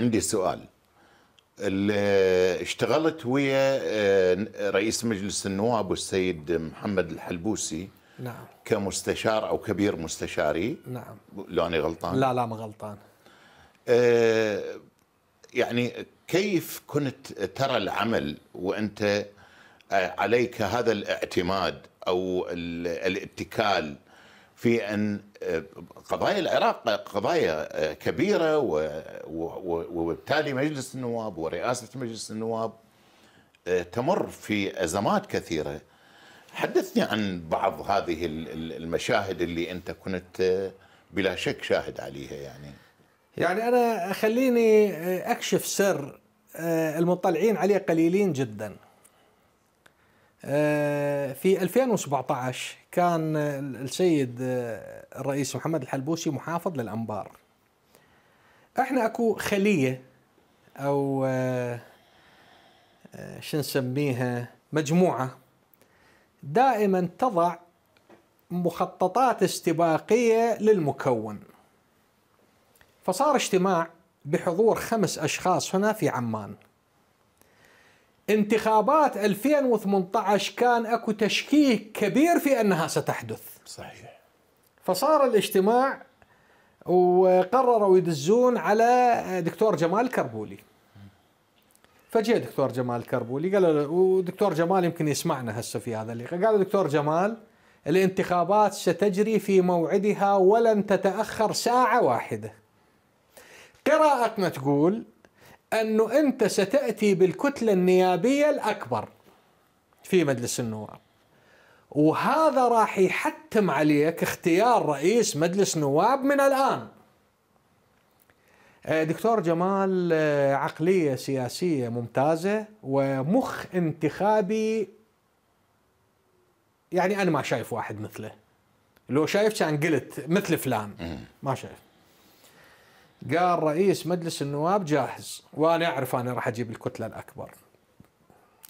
عندي سؤال اللي اشتغلت ويا آه، رئيس مجلس النواب السيد محمد الحلبوسي نعم كمستشار او كبير مستشاري نعم لو انا غلطان لا لا ما غلطان اه يعني كيف كنت ترى العمل وانت آه، عليك هذا الاعتماد او الاتكال في ان آه، قضايا العراق قضايا آه، كبيره وبالتالي مجلس النواب ورئاسه مجلس النواب آه، تمر في ازمات كثيره حدثني عن بعض هذه المشاهد اللي انت كنت بلا شك شاهد عليها يعني يعني انا خليني اكشف سر المطلعين عليه قليلين جدا آه، في 2017 كان السيد آه، الرئيس محمد الحلبوسي محافظ للانبار احنا اكو خليه او آه، شو نسميها مجموعه دائما تضع مخططات استباقيه للمكون فصار اجتماع بحضور خمس اشخاص هنا في عمان انتخابات 2018 كان اكو تشكيك كبير في انها ستحدث صحيح فصار الاجتماع وقرروا يدزون على دكتور جمال كربولي فجاء دكتور جمال كربولي قال له ودكتور جمال يمكن يسمعنا هسه في هذا اللقاء قال دكتور جمال الانتخابات ستجري في موعدها ولن تتاخر ساعه واحده قراءتنا تقول أنه أنت ستأتي بالكتلة النيابية الأكبر في مجلس النواب وهذا راح يحتم عليك اختيار رئيس مجلس نواب من الآن آه، دكتور جمال آه، عقلية سياسية ممتازة ومخ انتخابي يعني أنا ما شايف واحد مثله لو شايف كان قلت مثل فلان ما شايف قال رئيس مجلس النواب جاهز وانا اعرف انا راح اجيب الكتله الاكبر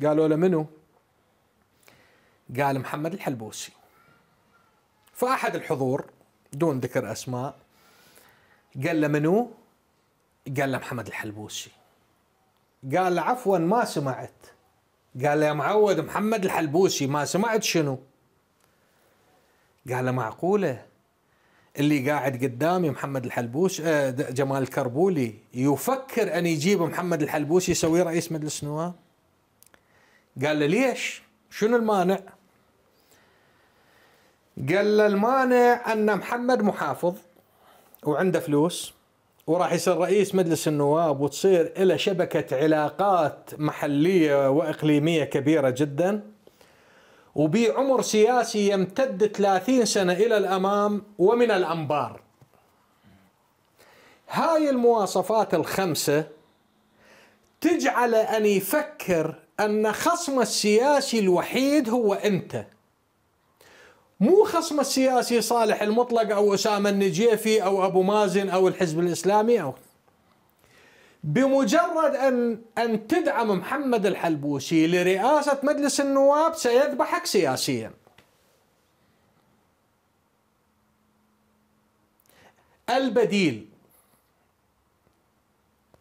قالوا له منو؟ قال محمد الحلبوسي فاحد الحضور دون ذكر اسماء قال له منو؟ قال له محمد الحلبوسي قال له عفوا ما سمعت قال له يا معود محمد الحلبوسي ما سمعت شنو؟ قال له معقوله اللي قاعد قدامي محمد الحلبوش آه، جمال الكربولي يفكر ان يجيب محمد الحلبوش يسويه رئيس مجلس النواب قال له ليش شنو المانع قال له المانع ان محمد محافظ وعنده فلوس وراح يصير رئيس مجلس النواب وتصير له شبكه علاقات محليه واقليميه كبيره جدا وبعمر سياسي يمتد 30 سنة إلى الأمام ومن الأنبار هاي المواصفات الخمسة تجعل أن يفكر أن خصم السياسي الوحيد هو أنت مو خصم السياسي صالح المطلق أو أسامة النجيفي أو أبو مازن أو الحزب الإسلامي أو بمجرد أن أن تدعم محمد الحلبوسي لرئاسة مجلس النواب سيذبحك سياسيا البديل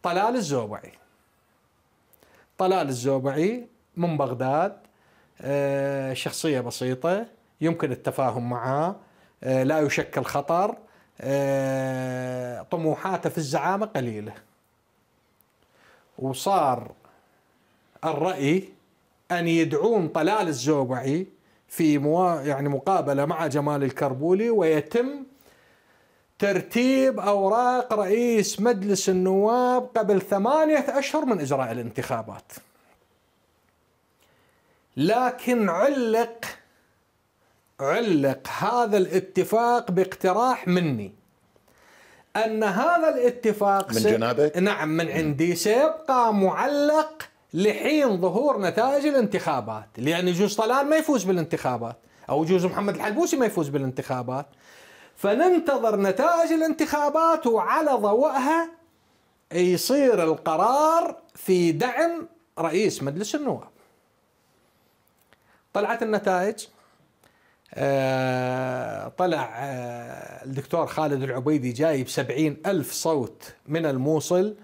طلال الزوبعي طلال الزوبعي من بغداد آه، شخصية بسيطة يمكن التفاهم معه آه، لا يشكل خطر آه، طموحاته في الزعامة قليلة وصار الرأي أن يدعون طلال الزوبعي في موا يعني مقابلة مع جمال الكربولي ويتم ترتيب أوراق رئيس مجلس النواب قبل ثمانية أشهر من إجراء الانتخابات لكن علق علق هذا الاتفاق باقتراح مني أن هذا الاتفاق من جنابك؟ نعم من عندي سيبقى معلق لحين ظهور نتائج الانتخابات لأن يجوز طلال ما يفوز بالانتخابات أو يجوز محمد الحلبوسي ما يفوز بالانتخابات فننتظر نتائج الانتخابات وعلى ضوئها يصير القرار في دعم رئيس مجلس النواب طلعت النتائج آه، طلع آه، الدكتور خالد العبيدي جايب سبعين ألف صوت من الموصل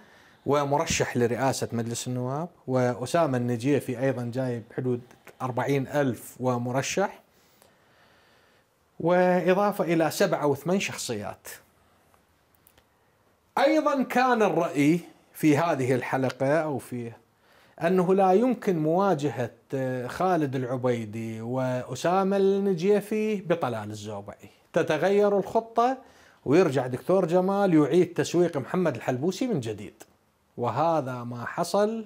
ومرشح لرئاسة مجلس النواب وأسامة النجيفي أيضا جايب حدود أربعين ألف ومرشح وإضافة إلى سبعة أو ثمان شخصيات أيضا كان الرأي في هذه الحلقة أو في انه لا يمكن مواجهه آه، خالد العبيدي واسامه النجيفي بطلال الزوبعي، تتغير الخطه ويرجع دكتور جمال يعيد تسويق محمد الحلبوسي من جديد. وهذا ما حصل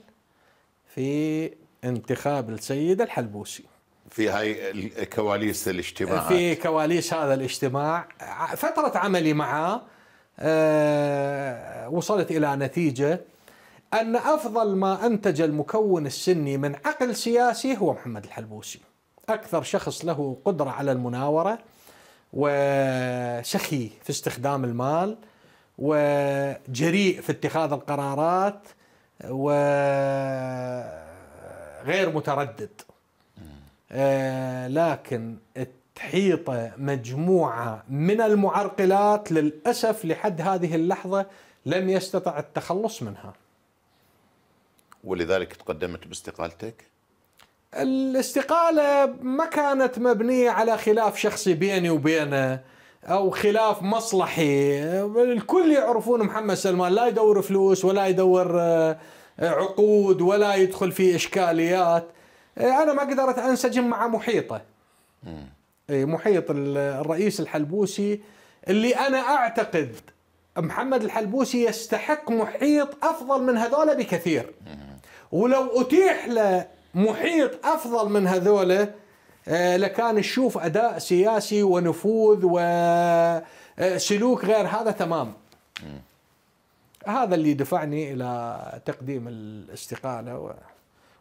في انتخاب السيد الحلبوسي. في هاي كواليس الاجتماع في كواليس هذا الاجتماع فترة عملي معه آه، وصلت إلى نتيجة أن أفضل ما أنتج المكون السني من عقل سياسي هو محمد الحلبوسي أكثر شخص له قدرة على المناورة وسخي في استخدام المال وجريء في اتخاذ القرارات وغير متردد آه، لكن تحيطه مجموعة من المعرقلات للأسف لحد هذه اللحظة لم يستطع التخلص منها ولذلك تقدمت باستقالتك؟ الاستقالة ما كانت مبنية على خلاف شخصي بيني وبينه أو خلاف مصلحي الكل يعرفون محمد سلمان لا يدور فلوس ولا يدور آه، عقود ولا يدخل في إشكاليات آه، أنا ما قدرت أنسجم مع محيطه إيه، محيط الرئيس الحلبوسي اللي أنا أعتقد محمد الحلبوسي يستحق محيط أفضل من هذول بكثير ولو أتيح له محيط أفضل من هذولا آه، لكان يشوف أداء سياسي ونفوذ وسلوك آه، غير هذا تمام هذا اللي دفعني إلى تقديم الاستقالة و...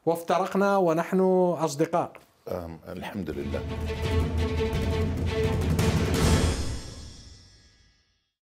وافترقنا ونحن أصدقاء الحمد لله